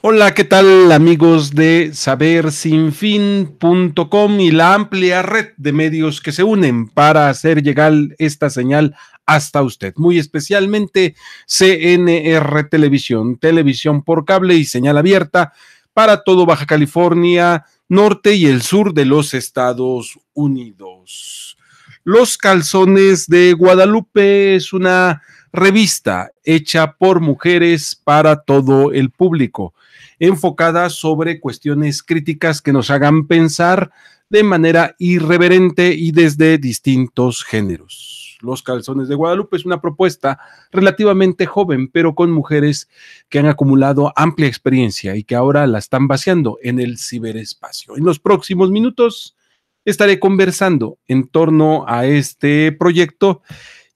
Hola, ¿qué tal amigos de sabersinfin.com y la amplia red de medios que se unen para hacer llegar esta señal hasta usted? Muy especialmente CNR Televisión, televisión por cable y señal abierta para todo Baja California, norte y el sur de los Estados Unidos. Los calzones de Guadalupe es una revista hecha por mujeres para todo el público, enfocada sobre cuestiones críticas que nos hagan pensar de manera irreverente y desde distintos géneros. Los Calzones de Guadalupe es una propuesta relativamente joven, pero con mujeres que han acumulado amplia experiencia y que ahora la están vaciando en el ciberespacio. En los próximos minutos estaré conversando en torno a este proyecto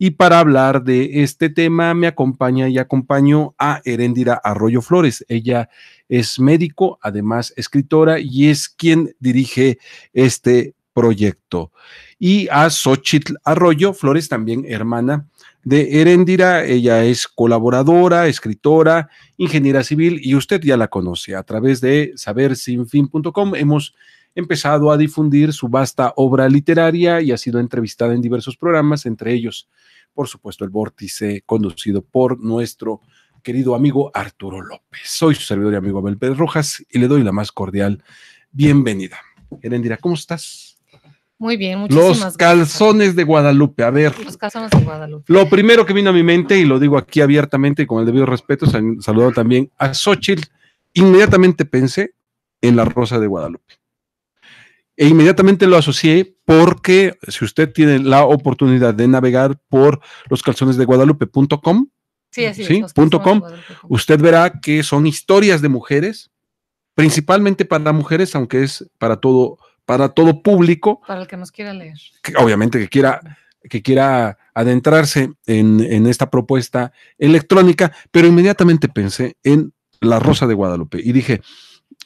y para hablar de este tema, me acompaña y acompaño a Herendira Arroyo Flores. Ella es médico, además escritora, y es quien dirige este proyecto. Y a Xochitl Arroyo Flores, también hermana de Herendira. Ella es colaboradora, escritora, ingeniera civil y usted ya la conoce. A través de sabersinfin.com hemos empezado a difundir su vasta obra literaria y ha sido entrevistada en diversos programas, entre ellos por supuesto, el vórtice conducido por nuestro querido amigo Arturo López. Soy su servidor y amigo Abel Pérez Rojas y le doy la más cordial bienvenida. Herendira, ¿cómo estás? Muy bien, muchísimas Los calzones de Guadalupe, a ver. Los calzones de Guadalupe. Lo primero que vino a mi mente, y lo digo aquí abiertamente y con el debido respeto, saludado también a Xochitl, inmediatamente pensé en la Rosa de Guadalupe e inmediatamente lo asocié porque si usted tiene la oportunidad de navegar por los calzones de Guadalupe.com, usted verá que son historias de mujeres, principalmente para mujeres, aunque es para todo, para todo público. Para el que nos quiera leer. obviamente que quiera que quiera adentrarse en, en esta propuesta electrónica, pero inmediatamente pensé en La Rosa de Guadalupe y dije,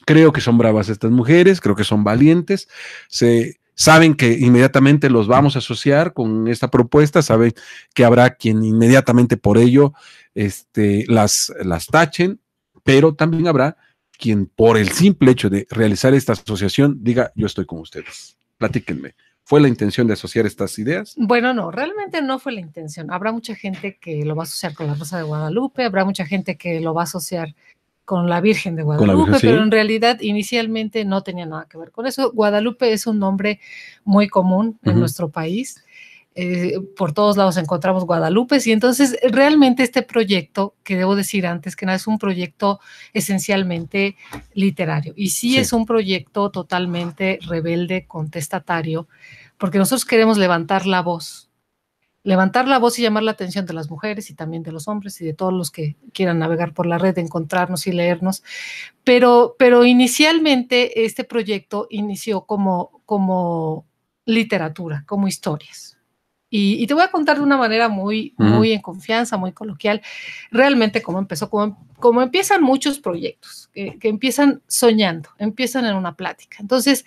Creo que son bravas estas mujeres, creo que son valientes, se saben que inmediatamente los vamos a asociar con esta propuesta, saben que habrá quien inmediatamente por ello este, las, las tachen, pero también habrá quien por el simple hecho de realizar esta asociación diga yo estoy con ustedes. Platíquenme. ¿Fue la intención de asociar estas ideas? Bueno, no, realmente no fue la intención. Habrá mucha gente que lo va a asociar con la Rosa de Guadalupe, habrá mucha gente que lo va a asociar con la Virgen de Guadalupe, pero en realidad inicialmente no tenía nada que ver con eso. Guadalupe es un nombre muy común en nuestro país. Eh, por todos lados encontramos Guadalupe y entonces realmente este proyecto, que debo decir antes que nada, es un proyecto esencialmente literario y sí. es un proyecto totalmente rebelde, contestatario, porque nosotros queremos levantar la voz levantar la voz y llamar la atención de las mujeres y también de los hombres y de todos los que quieran navegar por la red, encontrarnos y leernos. Pero, pero inicialmente este proyecto inició como, como literatura, como historias. Y, te voy a contar de una manera muy, muy en confianza, muy coloquial, realmente cómo empezó, como cómo empiezan muchos proyectos, que empiezan soñando, empiezan en una plática. Entonces,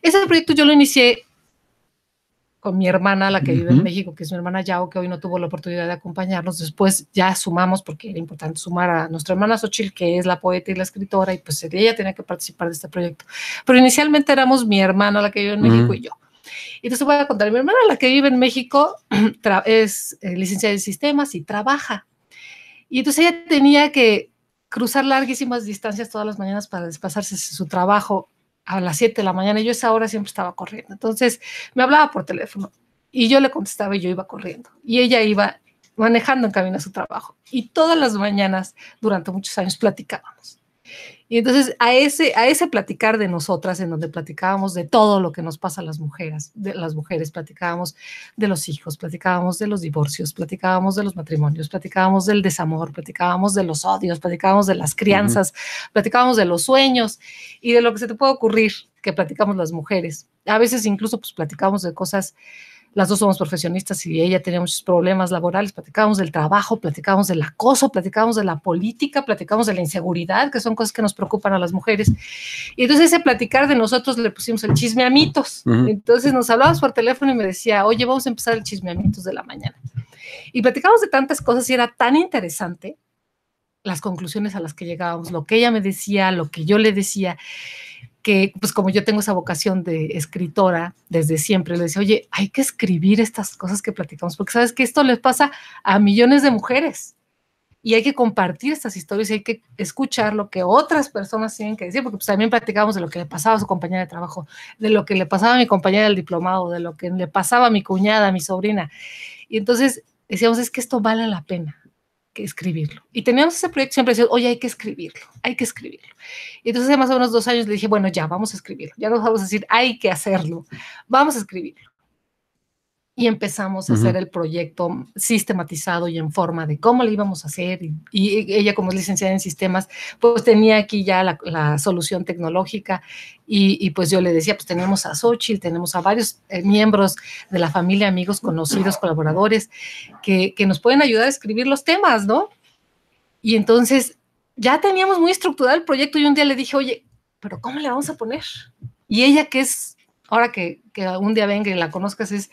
ese proyecto yo lo inicié con mi hermana, la que vive en México, que es mi hermana Yao, que hoy no tuvo la oportunidad de acompañarnos. Después ya sumamos, porque era importante sumar a nuestra hermana Xochil, que es la poeta y la escritora, y pues ella tenía que participar de este proyecto. Pero inicialmente éramos mi hermana, la que vive en México, y yo. Y entonces voy a contar, mi hermana, la que vive en México, es eh, licenciada en sistemas y trabaja. Y entonces ella tenía que cruzar larguísimas distancias todas las mañanas para desplazarse de su trabajo a las 7 de la mañana. Yo esa hora siempre estaba corriendo. Entonces me hablaba por teléfono y yo le contestaba y yo iba corriendo. Y ella iba manejando en camino a su trabajo. Y todas las mañanas, durante muchos años, platicábamos. Y entonces a ese, a ese platicar de nosotras, en donde platicábamos de todo lo que nos pasa a las mujeres, de las mujeres, platicábamos de los hijos, platicábamos de los divorcios, platicábamos de los matrimonios, platicábamos del desamor, platicábamos de los odios, platicábamos de las crianzas, platicamos platicábamos de los sueños y de lo que se te puede ocurrir que platicamos las mujeres. A veces incluso pues platicamos de cosas las dos somos profesionistas y ella tenía muchos problemas laborales, platicábamos del trabajo, platicábamos del acoso, platicábamos de la política, platicábamos de la inseguridad, que son cosas que nos preocupan a las mujeres. Y entonces ese platicar de nosotros le pusimos el chisme a mitos. Entonces nos hablábamos por teléfono y me decía, oye, vamos a empezar el chisme a mitos de la mañana. Y platicábamos de tantas cosas y era tan interesante las conclusiones a las que llegábamos, lo que ella me decía, lo que yo le decía que, pues como yo tengo esa vocación de escritora desde siempre, le decía, oye, hay que escribir estas cosas que platicamos, porque sabes que esto les pasa a millones de mujeres y hay que compartir estas historias y hay que escuchar lo que otras personas tienen que decir, porque pues también platicamos de lo que le pasaba a su compañera de trabajo, de lo que le pasaba a mi compañera del diplomado, de lo que le pasaba a mi cuñada, a mi sobrina. Y entonces decíamos, es que esto vale la pena que escribirlo. Y teníamos ese proyecto siempre decía, oye, hay que escribirlo, hay que escribirlo. Y entonces hace más o menos dos años le dije, bueno, ya, vamos a escribirlo. Ya nos vamos a decir, hay que hacerlo, vamos a escribirlo y empezamos a hacer el proyecto sistematizado y en forma de cómo lo íbamos a hacer. Y, ella, como es licenciada en sistemas, pues tenía aquí ya la, solución tecnológica. Y, pues yo le decía, pues tenemos a Xochitl, tenemos a varios eh, miembros de la familia, amigos, conocidos, colaboradores, que, que nos pueden ayudar a escribir los temas, ¿no? Y entonces ya teníamos muy estructurado el proyecto y un día le dije, oye, pero ¿cómo le vamos a poner? Y ella que es ahora que, un día venga y la conozcas, es,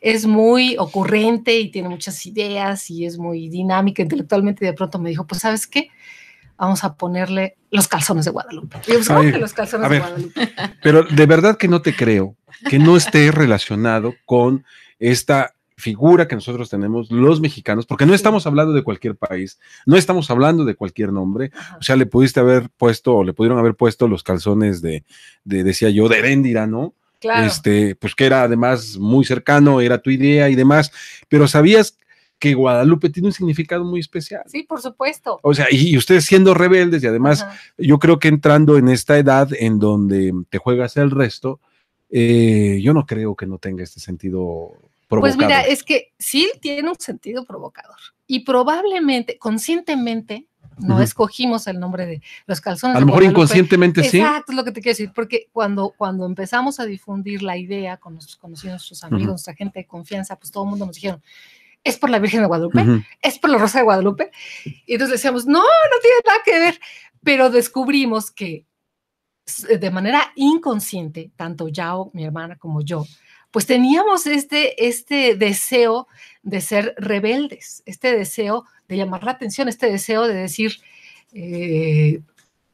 es muy ocurrente y tiene muchas ideas y es muy dinámica intelectualmente. Y de pronto me dijo, pues, ¿sabes qué? Vamos a ponerle los calzones de Guadalupe. Pues, los calzones de Guadalupe? Pero de verdad que no te creo que no esté relacionado con esta figura que nosotros tenemos los mexicanos, porque no estamos hablando de cualquier país, no estamos hablando de cualquier nombre, o sea, le pudiste haber puesto o le pudieron haber puesto los calzones de, decía yo, de Vendira, ¿no? Claro. Este, pues que era además muy cercano, era tu idea y demás, pero sabías que Guadalupe tiene un significado muy especial. Sí, por supuesto. O sea, y, ustedes siendo rebeldes y además yo creo que entrando en esta edad en donde te juegas el resto, eh, yo no creo que no tenga este sentido provocador. Pues mira, es que sí tiene un sentido provocador y probablemente, conscientemente, no escogimos el nombre de los calzones. A lo mejor inconscientemente sí. Exacto, es lo que te quiero decir, porque cuando, cuando empezamos a difundir la idea con nuestros conocidos, nuestros amigos, nuestra gente de confianza, pues todo el mundo nos dijeron, es por la Virgen de Guadalupe, es por la Rosa de Guadalupe. Y entonces decíamos, no, no tiene nada que ver. Pero descubrimos que de manera inconsciente, tanto Yao, mi hermana, como yo, pues teníamos este, este deseo de ser rebeldes, este deseo de llamar la atención, este deseo de decir, eh,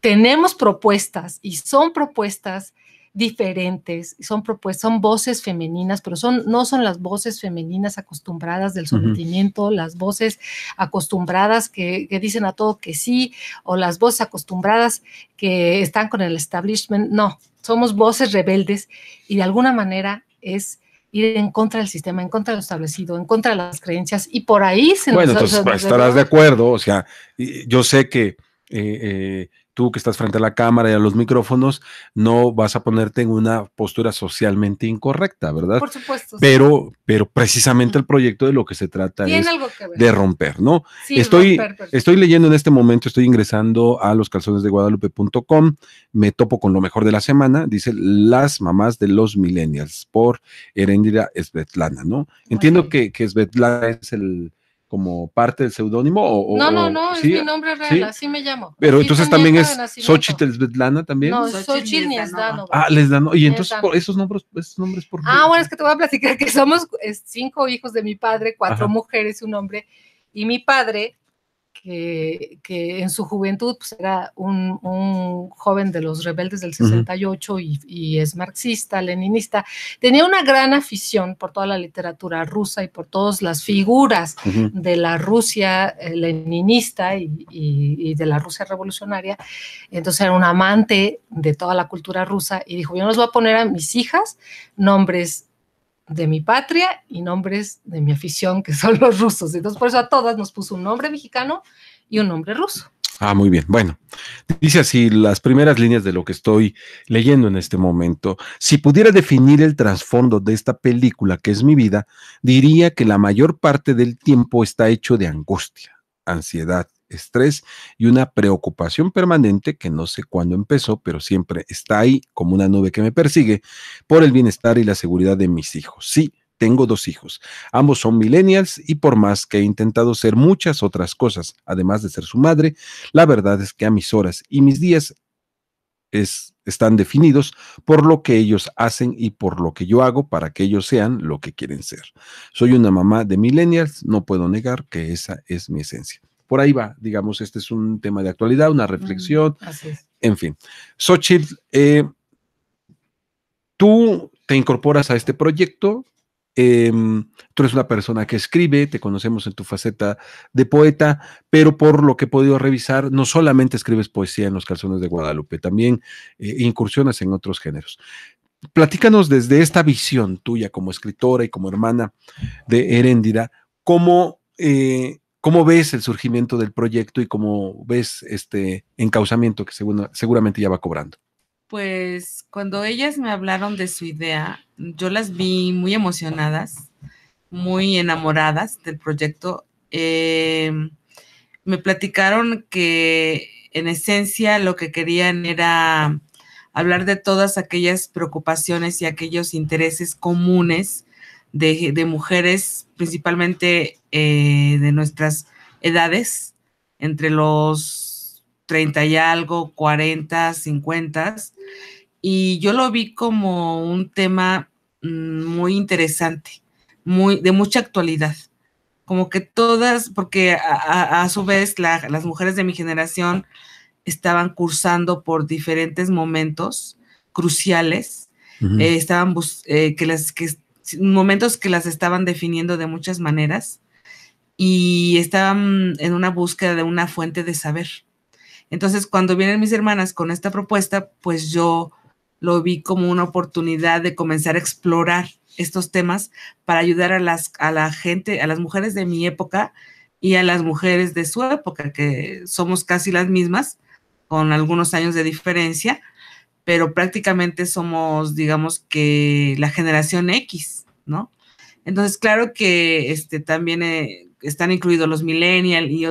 tenemos propuestas y son propuestas diferentes, son propuestas, son voces femeninas, pero son, no son las voces femeninas acostumbradas del sometimiento, las voces acostumbradas que, que, dicen a todo que sí, o las voces acostumbradas que están con el establishment, no, somos voces rebeldes y de alguna manera es ir en contra del sistema, en contra de lo establecido, en contra de las creencias, y por ahí se Bueno, entonces pues, estarás de acuerdo, o sea, yo sé que eh, eh, tú que estás frente a la cámara y a los micrófonos, no vas a ponerte en una postura socialmente incorrecta, ¿verdad? Por supuesto. Pero, pero precisamente el proyecto de lo que se trata es de romper, ¿no? estoy, pues. estoy leyendo en este momento, estoy ingresando a loscalzonesdeguadalupe.com, me topo con lo mejor de la semana, dice Las mamás de los millennials por Herendira Svetlana, ¿no? Entiendo que, que Svetlana es el como parte del seudónimo? O, no, no, no, es mi nombre real, así me llamo. Pero entonces también, es Xochitl Svetlana también. No, Xochitl Nesdanova. Ah, Lesdano. Y entonces esos nombres, esos nombres por Ah, bueno, es que te voy a platicar que somos cinco hijos de mi padre, cuatro mujeres, un hombre. Y mi padre que, que, en su juventud pues, era un, joven de los rebeldes del 68 y, es marxista, leninista, tenía una gran afición por toda la literatura rusa y por todas las figuras de la Rusia eh, leninista y, de la Rusia revolucionaria. Entonces era un amante de toda la cultura rusa y dijo, yo les voy a poner a mis hijas nombres de mi patria y nombres de mi afición, que son los rusos. Entonces, por eso a todas nos puso un nombre mexicano y un nombre ruso. Ah, muy bien. Bueno, dice así las primeras líneas de lo que estoy leyendo en este momento. Si pudiera definir el trasfondo de esta película que es mi vida, diría que la mayor parte del tiempo está hecho de angustia, ansiedad, estrés y una preocupación permanente que no sé cuándo empezó, pero siempre está ahí como una nube que me persigue por el bienestar y la seguridad de mis hijos. Sí, tengo dos hijos. Ambos son millennials y por más que he intentado ser muchas otras cosas, además de ser su madre, la verdad es que a mis horas y mis días es, están definidos por lo que ellos hacen y por lo que yo hago para que ellos sean lo que quieren ser. Soy una mamá de millennials, no puedo negar que esa es mi esencia por ahí va, digamos, este es un tema de actualidad, una mm, reflexión, en fin. Xochitl, eh, tú te incorporas a este proyecto, em, tú eres una persona que escribe, te conocemos en tu faceta de poeta, pero por lo que he podido revisar, no solamente escribes poesía en los calzones de Guadalupe, también eh, incursionas en otros géneros. Platícanos desde esta visión tuya como escritora y como hermana de Heréndira, cómo eh, ¿Cómo ves el surgimiento del proyecto y cómo ves este encauzamiento que seguramente ya va cobrando? Pues cuando ellas me hablaron de su idea, yo las vi muy emocionadas, muy enamoradas del proyecto. Em, me platicaron que en esencia lo que querían era hablar de todas aquellas preocupaciones y aquellos intereses comunes de, mujeres, principalmente eh, de nuestras edades, entre los 30 y algo, 40, 50. Y yo lo vi como un tema mm, muy interesante, muy, de mucha actualidad. Como que todas, porque a, su vez las mujeres de mi generación estaban cursando por diferentes momentos cruciales, eh, estaban eh, que, las, que momentos que las estaban definiendo de muchas maneras y estaban en una búsqueda de una fuente de saber. Entonces, cuando vienen mis hermanas con esta propuesta, pues yo lo vi como una oportunidad de comenzar a explorar estos temas para ayudar a, las, la gente, a las mujeres de mi época y a las mujeres de su época, que somos casi las mismas, con algunos años de diferencia, pero prácticamente somos, digamos que, la generación X, ¿no? Entonces, claro que este, también eh, están incluidos los millennials y,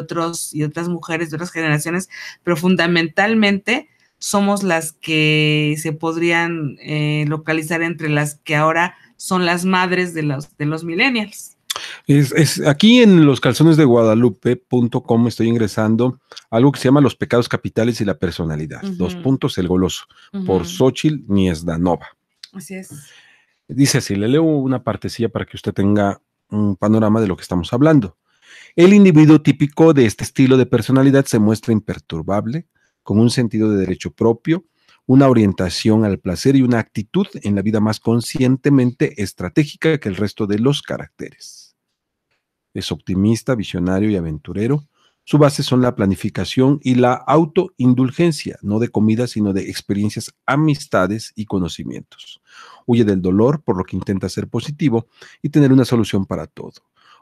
y otras mujeres de otras generaciones, pero fundamentalmente somos las que se podrían eh, localizar entre las que ahora son las madres de los, de los millennials. Es, aquí en los calzones de guadalupe.com estoy ingresando algo que se llama Los pecados capitales y la personalidad. Dos puntos, el goloso, por Xochitl Niesdanova. Así es. Dice así, le leo una partecilla para que usted tenga un panorama de lo que estamos hablando. El individuo típico de este estilo de personalidad se muestra imperturbable, con un sentido de derecho propio, una orientación al placer y una actitud en la vida más conscientemente estratégica que el resto de los caracteres. Es optimista, visionario y aventurero. Su base son la planificación y la autoindulgencia, no de comida, sino de experiencias, amistades y conocimientos. Huye del dolor, por lo que intenta ser positivo y tener una solución para todo.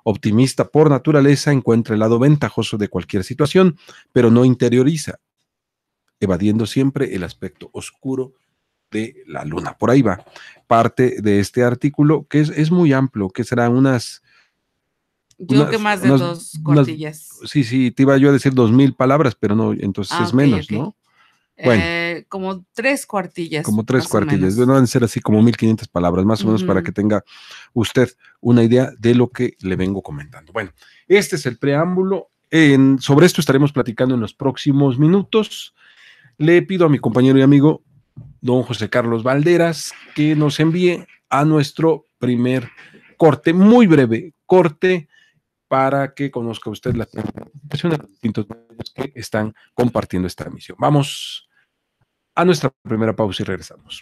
Optimista por naturaleza, encuentra el lado ventajoso de cualquier situación, pero no interioriza, evadiendo siempre el aspecto oscuro de la luna. Por ahí va parte de este artículo, que es, es muy amplio, que será unas pues yo que más de dos cuartillas. sí, sí, te iba yo a decir dos mil palabras, pero no, entonces ah, es menos, ¿no? Bueno, eh, como tres cuartillas. Como tres cuartillas. Deben ser así como mil 1500 palabras, más o menos, para que tenga usted una idea de lo que le vengo comentando. Bueno, este es el preámbulo. sobre esto estaremos platicando en los próximos minutos. Le pido a mi compañero y amigo, don José Carlos Valderas, que nos envíe a nuestro primer corte, muy breve corte para que conozca usted la personas de distintos medios que están compartiendo esta emisión. Vamos a nuestra primera pausa y regresamos.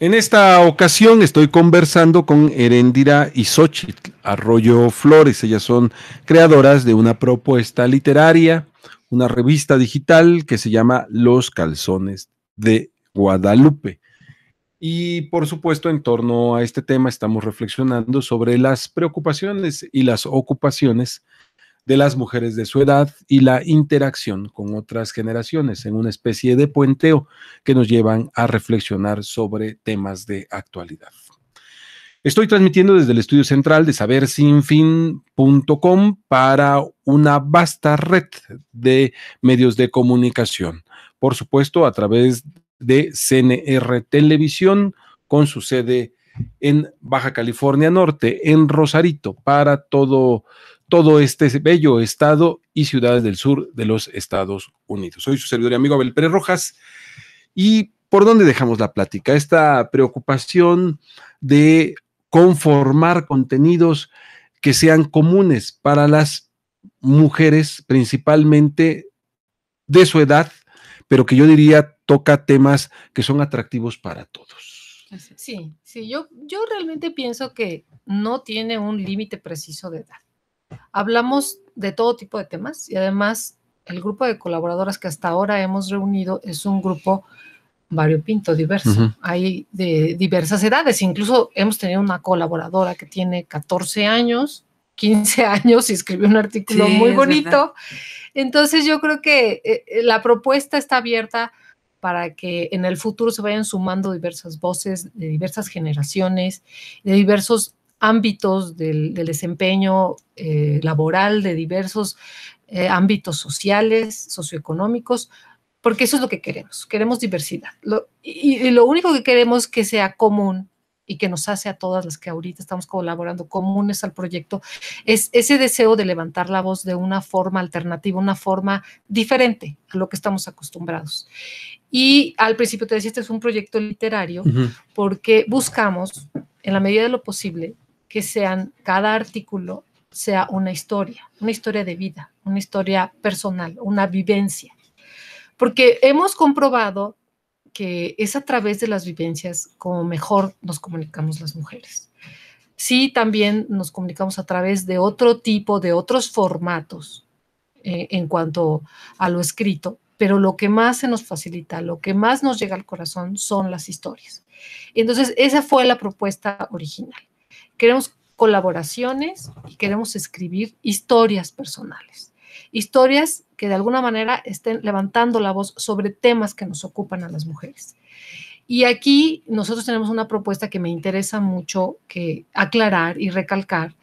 En esta ocasión estoy conversando con Eréndira y Xochitl Arroyo Flores. Ellas son creadoras de una propuesta literaria, una revista digital que se llama Los Calzones de Guadalupe. Y por supuesto, en torno a este tema estamos reflexionando sobre las preocupaciones y las ocupaciones de las mujeres de su edad y la interacción con otras generaciones en una especie de puenteo que nos llevan a reflexionar sobre temas de actualidad. Estoy transmitiendo desde el estudio central de sabersinfin.com para una vasta red de medios de comunicación. Por supuesto, a través de CNR Televisión con su sede en Baja California Norte, en Rosarito, para todo todo este bello estado y ciudades del sur de los Estados Unidos. Soy su servidor y amigo Abel Pérez Rojas. ¿Y por dónde dejamos la plática? Esta preocupación de conformar contenidos que sean comunes para las mujeres, principalmente de su edad, pero que yo diría toca temas que son atractivos para todos. Sí, sí, yo, yo realmente pienso que no tiene un límite preciso de edad. Hablamos de todo tipo de temas y además el grupo de colaboradoras que hasta ahora hemos reunido es un grupo variopinto, diverso. Hay de diversas edades. Incluso hemos tenido una colaboradora que tiene 14 años, 15 años y escribió un artículo muy bonito. Entonces yo creo que eh, eh, la propuesta está abierta para que en el futuro se vayan sumando diversas voces de diversas generaciones, de diversos ámbitos del, desempeño eh, laboral, de diversos eh, ámbitos sociales, socioeconómicos, porque eso es lo que queremos, queremos diversidad. y, lo único que queremos que sea común y que nos hace a todas las que ahorita estamos colaborando comunes al proyecto, es ese deseo de levantar la voz de una forma alternativa, una forma diferente a lo que estamos acostumbrados. Y al principio te decía, este es un proyecto literario porque buscamos, en la medida de lo posible, que sean, cada artículo sea una historia, una historia de vida, una historia personal, una vivencia. Porque hemos comprobado que es a través de las vivencias como mejor nos comunicamos las mujeres. Sí, también nos comunicamos a través de otro tipo, de otros formatos eh, en cuanto a lo escrito, pero lo que más se nos facilita, lo que más nos llega al corazón son las historias. Entonces, esa fue la propuesta original. Queremos colaboraciones y queremos escribir historias personales. Historias que de alguna manera estén levantando la voz sobre temas que nos ocupan a las mujeres. Y aquí nosotros tenemos una propuesta que me interesa mucho que aclarar y recalcar,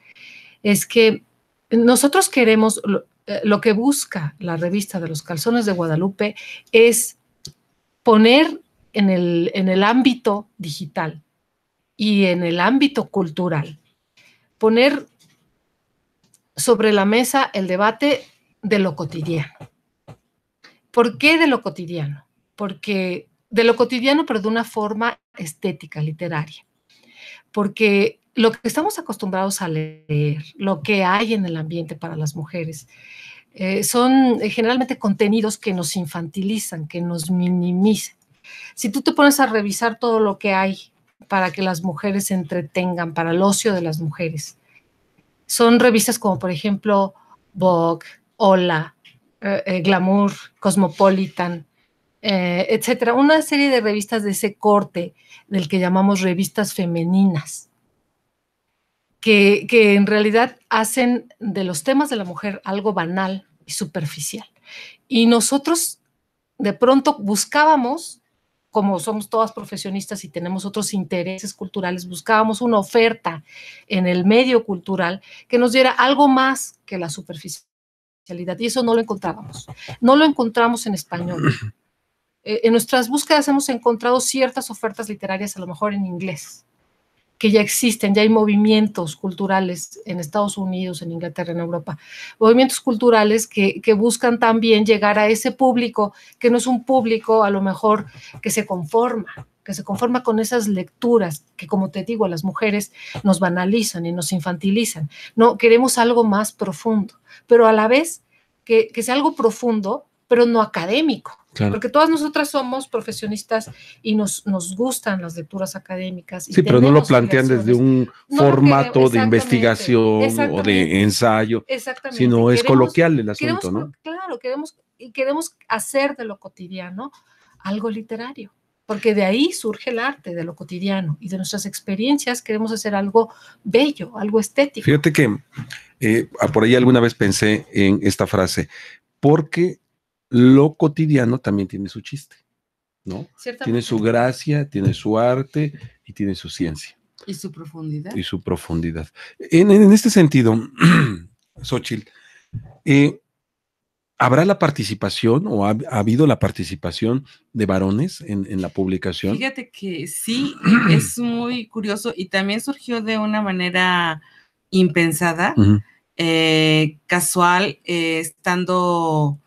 es que nosotros queremos, lo, eh, que busca la revista de los calzones de Guadalupe es poner el, en el ámbito digital y en el ámbito cultural. Poner sobre la mesa el debate de lo cotidiano. ¿Por qué de lo cotidiano? Porque de lo cotidiano, pero de una forma estética, literaria. Porque lo que estamos acostumbrados a leer, lo que hay en el ambiente para las mujeres, eh, son eh, generalmente contenidos que nos infantilizan, que nos minimizan. Si tú te pones a revisar todo lo que hay para que las mujeres se entretengan, para el ocio de las mujeres. Son revistas como, por ejemplo, Vogue, Hola, eh, eh, Glamour, Cosmopolitan, etc. Eh, etcétera. Una serie de revistas de ese corte, del que llamamos revistas femeninas, que, que en realidad hacen de los temas de la mujer algo banal y superficial. Y nosotros de pronto buscábamos como somos todas profesionistas y tenemos otros intereses culturales, buscábamos una oferta en el medio cultural que nos diera algo más que la superficialidad. Y eso no lo encontrábamos. No lo encontramos en español. Eh, en nuestras búsquedas hemos encontrado ciertas ofertas literarias, a lo mejor en inglés, que ya existen, ya hay movimientos culturales en Estados Unidos, en Inglaterra, en Europa, movimientos culturales que, buscan también llegar a ese público, que no es un público a lo mejor que se conforma, que se conforma con esas lecturas que, como te digo, a las mujeres nos banalizan y nos infantilizan. No, queremos algo más profundo, pero a la vez que sea algo profundo, pero no académico porque todas nosotras somos profesionistas y nos, nos gustan las lecturas académicas. sí, pero no lo plantean desde un formato de investigación o de ensayo, exactamente. sino es coloquial el asunto, ¿no? Claro, queremos, y queremos hacer de lo cotidiano algo literario, porque de ahí surge el arte, de lo cotidiano y de nuestras experiencias queremos hacer algo bello, algo estético. Fíjate que eh, ah, por ahí alguna vez pensé en esta frase, porque lo cotidiano también tiene su chiste, ¿no? Tiene su gracia, tiene su arte y tiene su ciencia. Y su profundidad. Y su profundidad. En, este sentido, Xochitl, eh, ¿Habrá la participación o ha, habido la participación de varones en, la publicación? Fíjate que sí, es muy curioso y también surgió de una manera impensada, eh, casual, eh, estando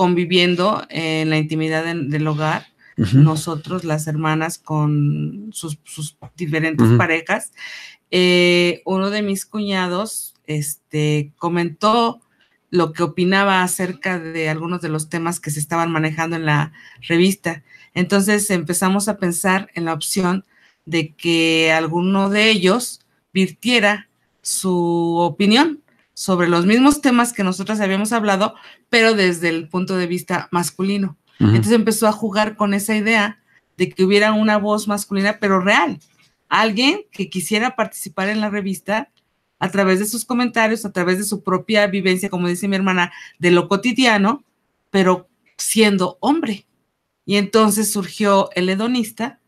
conviviendo en la intimidad del hogar, nosotros, las hermanas, con sus, diferentes parejas. Eh, uno de mis cuñados este, comentó lo que opinaba acerca de algunos de los temas que se estaban manejando en la revista. Entonces empezamos a pensar en la opción de que alguno de ellos virtiera su opinión sobre los mismos temas que nosotras habíamos hablado, pero desde el punto de vista masculino. Entonces empezó a jugar con esa idea de que hubiera una voz masculina, pero real. Alguien que quisiera participar en la revista a través de sus comentarios, a través de su propia vivencia, como dice mi hermana, de lo cotidiano, pero siendo hombre. Y entonces surgió el hedonista,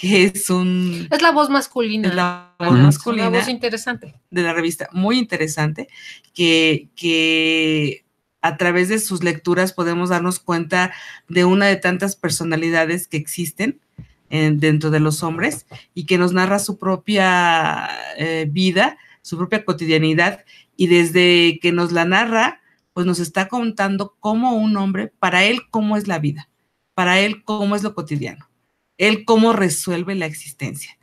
que es un... la voz masculina. Es la voz voz interesante. De la revista, muy interesante, que, a través de sus lecturas podemos darnos cuenta de una de tantas personalidades que existen eh, dentro de los hombres y que nos narra su propia eh, vida, su propia cotidianidad y desde que nos la narra, pues nos está contando cómo un hombre, para él, cómo es la vida, para él, cómo es lo cotidiano él cómo resuelve la existencia.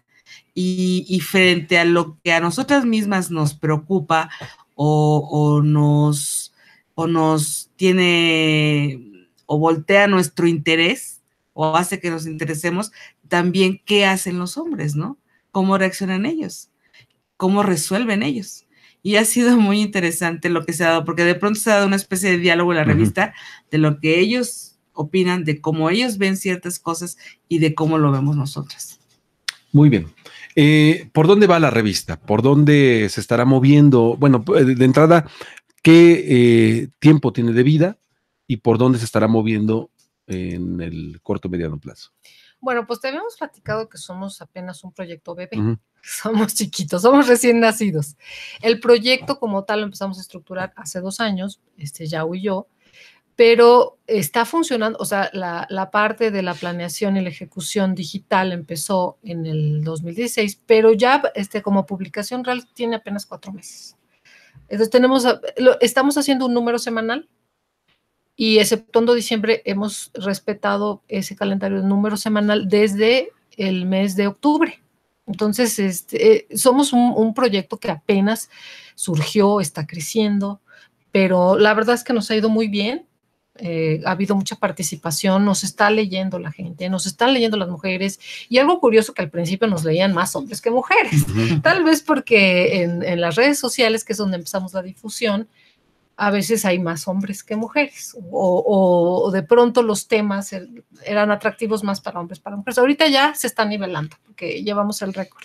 Y, y frente a lo que a nosotras mismas nos preocupa o, nos, o nos tiene o voltea nuestro interés o hace que nos interesemos, también qué hacen los hombres, ¿no? ¿Cómo reaccionan ellos? ¿Cómo resuelven ellos? y ha sido muy interesante lo que se ha dado, porque de pronto se ha dado una especie de diálogo en la revista de lo que ellos opinan de cómo ellos ven ciertas cosas y de cómo lo vemos nosotras. Muy bien. Eh, ¿Por dónde va la revista? ¿Por dónde se estará moviendo? Bueno, eh, de entrada, ¿qué eh, tiempo tiene de vida y por dónde se estará moviendo en el corto mediano plazo? Bueno, pues te habíamos platicado que somos apenas un proyecto bebé. Somos chiquitos, somos recién nacidos. El proyecto como tal lo empezamos a estructurar hace dos años, este Yao y yo, pero está funcionando, o sea, la, parte de la planeación y la ejecución digital empezó en el 2016, pero ya este, como publicación real tiene apenas cuatro meses. Entonces tenemos, estamos haciendo un número semanal y exceptuando diciembre hemos respetado ese calendario de número semanal desde el mes de octubre. Entonces, este, eh, somos un proyecto que apenas surgió, está creciendo, pero la verdad es que nos ha ido muy bien eh, ha habido mucha participación, nos está leyendo la gente, nos están leyendo las mujeres y algo curioso que al principio nos leían más hombres que mujeres, tal vez porque en, las redes sociales, que es donde empezamos la difusión, a veces hay más hombres que mujeres, o, de pronto los temas er, eran atractivos más para hombres, para mujeres. Ahorita ya se está nivelando, porque llevamos el récord.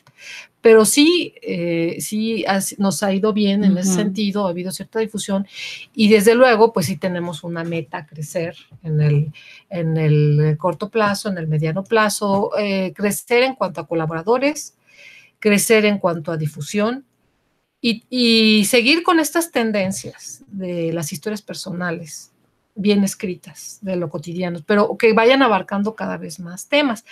Pero sí, eh, sí nos ha ido bien en ese sentido, ha habido cierta difusión, y desde luego, pues sí tenemos una meta crecer en el, en el corto plazo, en el mediano plazo, eh, crecer en cuanto a colaboradores, crecer en cuanto a difusión, y, seguir con estas tendencias de las historias personales bien escritas de lo cotidiano, pero que vayan abarcando cada vez más temas.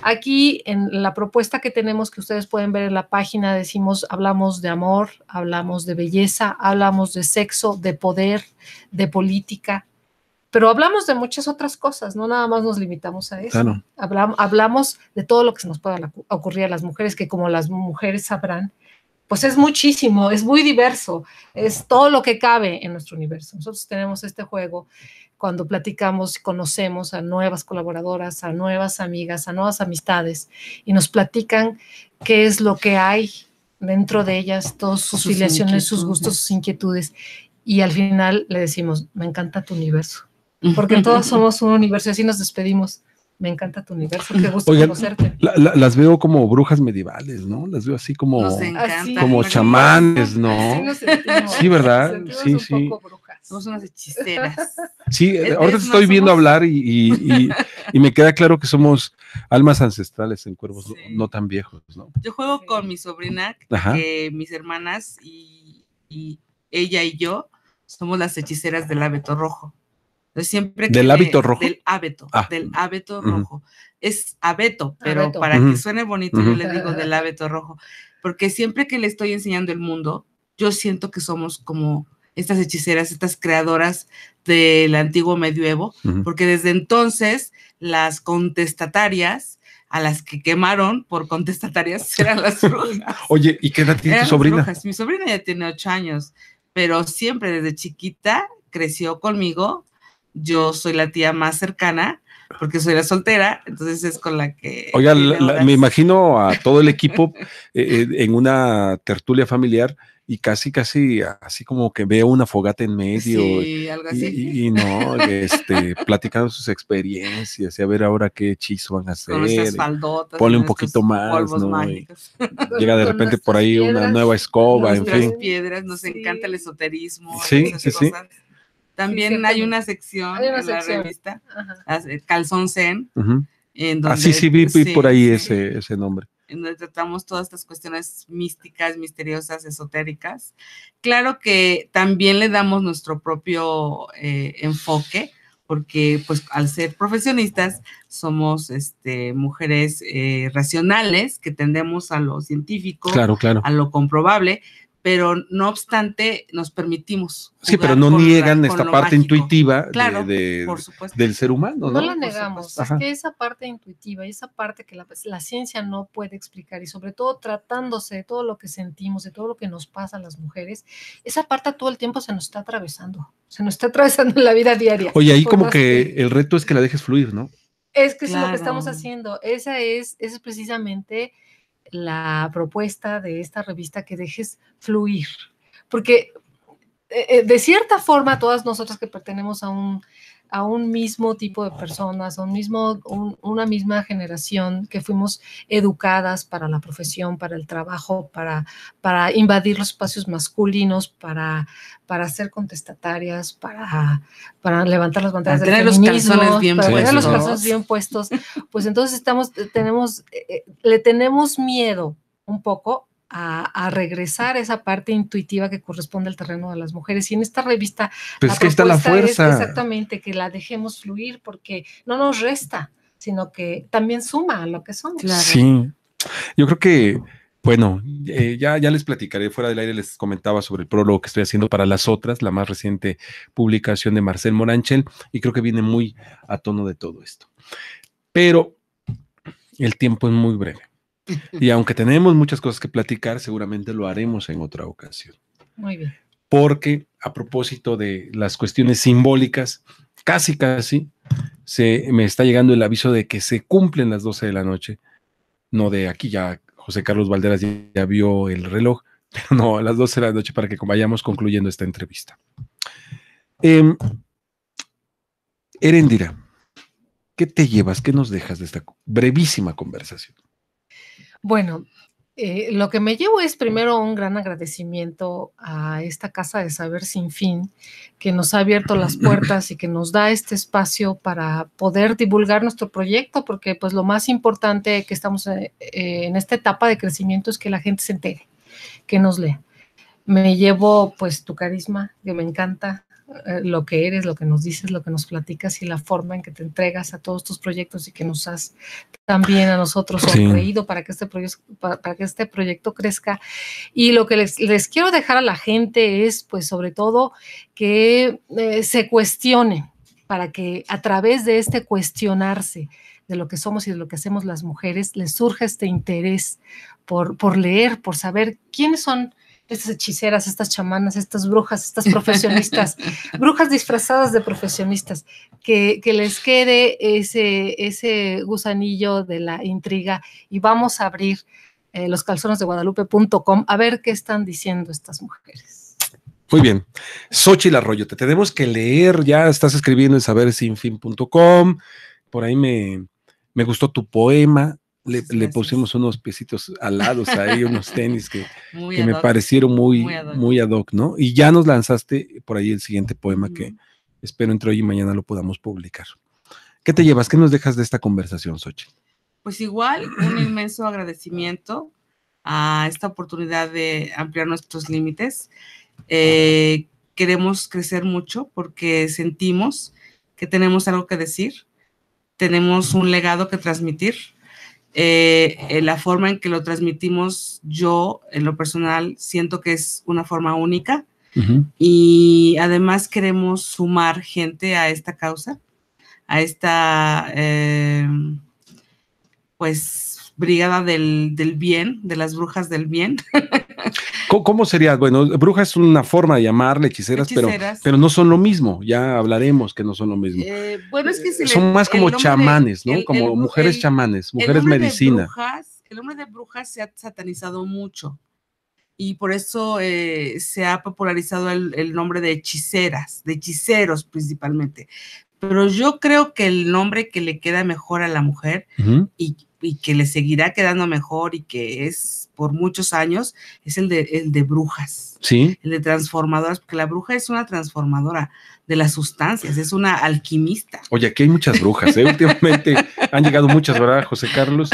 Aquí en la propuesta que tenemos que ustedes pueden ver en la página decimos hablamos de amor, hablamos de belleza, hablamos de sexo, de poder, de política, pero hablamos de muchas otras cosas, no nada más nos limitamos a eso. Hablamos, hablamos de todo lo que se nos pueda ocurrir a las mujeres, que como las mujeres sabrán, pues es muchísimo, es muy diverso, es todo lo que cabe en nuestro universo. Nosotros tenemos este juego cuando platicamos y conocemos a nuevas colaboradoras, a nuevas amigas, a nuevas amistades y nos platican qué es lo que hay dentro de ellas, todas sus, sus sus gustos, sus inquietudes. Y al final le decimos, me encanta tu universo, porque todos somos un universo y así nos despedimos me encanta tu universo, qué gusto conocerte. las veo como brujas medievales, ¿no? Las veo así como, ah, como chamanes, ¿no? sí, ¿verdad? sí, sí. Somos unas hechiceras. Sí, eh, ahora te estoy viendo hablar y, me queda claro que somos almas ancestrales en cuervos no, tan viejos, ¿no? Yo juego con mi sobrina, mis hermanas y, ella y yo somos las hechiceras del abeto rojo siempre del hábito rojo. Del hábito, ah. del hábito rojo. Es abeto, pero para que suene bonito, yo le digo del hábito rojo. Porque siempre que le estoy enseñando el mundo, yo siento que somos como estas hechiceras, estas creadoras del antiguo medioevo, porque desde entonces las contestatarias a las que quemaron por contestatarias eran las brujas. Oye, ¿y qué edad tiene tu sobrina? Mi sobrina ya tiene ocho años, pero siempre desde chiquita creció conmigo yo soy la tía más cercana porque soy la soltera, entonces es con la que... Oiga, me imagino a todo el equipo eh, eh, en una tertulia familiar y casi, casi, así como que veo una fogata en medio. Sí, algo así. Y, no, este, platicando sus experiencias y a ver ahora qué hechizo van a hacer. Con Ponle un poquito más, ¿no? llega de repente por ahí una nueva escoba, en fin. piedras, nos encanta el esoterismo. Sí, sí, sí. También hay una sección de en la revista, eh, Calzón Zen. en ah, donde, sí vi, por ahí ese, ese nombre. En donde tratamos todas estas cuestiones místicas, misteriosas, esotéricas. Claro que también le damos nuestro propio eh, enfoque porque pues al ser profesionistas somos este, mujeres eh, racionales que tendemos a lo científico, a lo comprobable, pero no obstante nos permitimos. Sí, pero no niegan esta parte intuitiva del ser humano. No, no la negamos, es que esa parte intuitiva y esa parte que pues, la, ciencia no puede explicar y sobre todo tratándose de todo lo que sentimos, de todo lo que nos pasa a las mujeres, esa parte todo el tiempo se nos está atravesando, se nos está atravesando en la vida diaria. Oye, ahí como que, el reto es que la dejes fluir, ¿no? Es que es lo que estamos haciendo, esa es, esa es precisamente la propuesta de esta revista que dejes fluir, porque eh, eh, de cierta forma todas nosotras que pertenecemos a un a un mismo tipo de personas, a un mismo, una misma generación que fuimos educadas para la profesión, para el trabajo, para, para invadir los espacios masculinos, para, para ser contestatarias, para, para levantar las banderas de los bien para puestos. tener los calzones bien puestos. Pues entonces estamos, tenemos, eh, eh, le tenemos miedo un poco a, a, regresar esa parte intuitiva que corresponde al terreno de las mujeres. Y en esta revista, pues la que está la fuerza. Es exactamente, que la dejemos fluir porque no nos resta, sino que también suma a lo que somos. Sí, yo creo que... Bueno, eh, ya, ya les platicaré fuera del aire, les comentaba sobre el prólogo que estoy haciendo para las otras, la más reciente publicación de Marcel Moranchel, y creo que viene muy a tono de todo esto. Pero el tiempo es muy breve. Y aunque tenemos muchas cosas que platicar, seguramente lo haremos en otra ocasión. Muy bien. Porque a propósito de las cuestiones simbólicas, casi, casi, se me está llegando el aviso de que se cumplen las 12 de la noche. No de aquí ya, José Carlos Valderas ya, vio el reloj, no, a las 12 de la noche para que vayamos concluyendo esta entrevista. Eh, Erendira, ¿qué te llevas? ¿Qué nos dejas de esta brevísima conversación? Bueno, eh, lo que me llevo es primero un gran agradecimiento a esta Casa de Saber Sin Fin, que nos ha abierto las puertas y que nos da este espacio para poder divulgar nuestro proyecto, porque pues lo más importante que estamos eh, eh, en esta etapa de crecimiento es que la gente se entere, que nos lea. Me llevo pues tu carisma, que me encanta, eh, lo que eres, lo que nos dices, lo que nos platicas y la forma en que te entregas a todos tus proyectos y que nos has también a nosotros creído para, que este proyecto para que este proyecto crezca. Y lo que les, quiero dejar a la gente es, pues, sobre todo que eh, se cuestione para que a través de este cuestionarse de lo que somos y de lo que hacemos las mujeres, les surja este interés por, por leer, por saber quiénes son estas hechiceras, estas chamanas, estas brujas, estas profesionistas, brujas disfrazadas de profesionistas, que, les quede ese, ese gusanillo de la intriga y vamos a abrir eh, los de guadalupe.com a ver qué están diciendo estas mujeres. Muy bien. Xochitl Arroyo, te tenemos que leer, ya estás escribiendo en sabersinfin.com, por ahí me, me gustó tu poema, le, pusimos unos piecitos alados ahí, unos tenis que, que me parecieron muy, muy ad, hoc. ¿no? Y ya nos lanzaste por ahí el siguiente poema que espero entre hoy y mañana lo podamos publicar. ¿Qué te llevas? ¿Qué nos dejas de esta conversación, Sochi? Pues igual, un inmenso agradecimiento a esta oportunidad de ampliar nuestros límites. Eh, queremos crecer mucho porque sentimos que tenemos algo que decir, tenemos un legado que transmitir eh, la forma en que lo transmitimos, yo en lo personal siento que es una forma única y además queremos sumar gente a esta causa, a esta, eh, pues, brigada del, bien, de las brujas del bien. ¿Cómo, sería? Bueno, bruja es una forma de llamarle hechiceras, Pero, pero no son lo mismo. Ya hablaremos que no son lo mismo. Eh, bueno, es que son más como chamanes, ¿no? como mujeres chamanes, mujeres medicina. el nombre de brujas se ha satanizado mucho y por eso eh, se ha popularizado el, nombre de hechiceras, de hechiceros principalmente. Pero yo creo que el nombre que le queda mejor a la mujer y y que le seguirá quedando mejor y que es por muchos años, es el de, el de brujas. Sí. El de transformadoras, porque la bruja es una transformadora de las sustancias, es una alquimista. Oye, aquí hay muchas brujas, ¿eh? últimamente han llegado muchas, ¿verdad, José Carlos?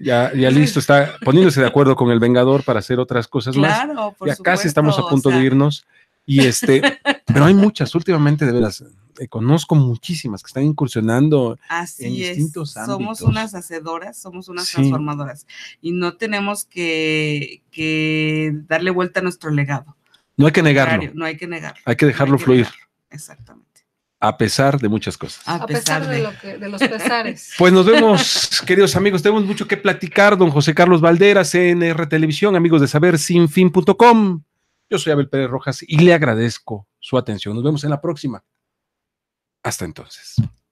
Ya, ya listo, está poniéndose de acuerdo con el Vengador para hacer otras cosas más. Claro, por Ya casi estamos a punto de irnos. Y este, Pero hay muchas, últimamente, de veras, eh, conozco muchísimas que están incursionando en distintos Ámbitos. Somos unas hacedoras, somos unas transformadoras y no tenemos que, darle vuelta a nuestro legado. No hay que negarlo. No hay que negarlo. Hay que dejarlo fluir. Exactamente a pesar de muchas cosas. A pesar, de... los pesares. Pues nos vemos, queridos amigos. Tenemos mucho que platicar. Don José Carlos Valderas, CNR Televisión, amigos de saber Yo soy Abel Pérez Rojas y le agradezco su atención. Nos vemos en la próxima. Hasta entonces.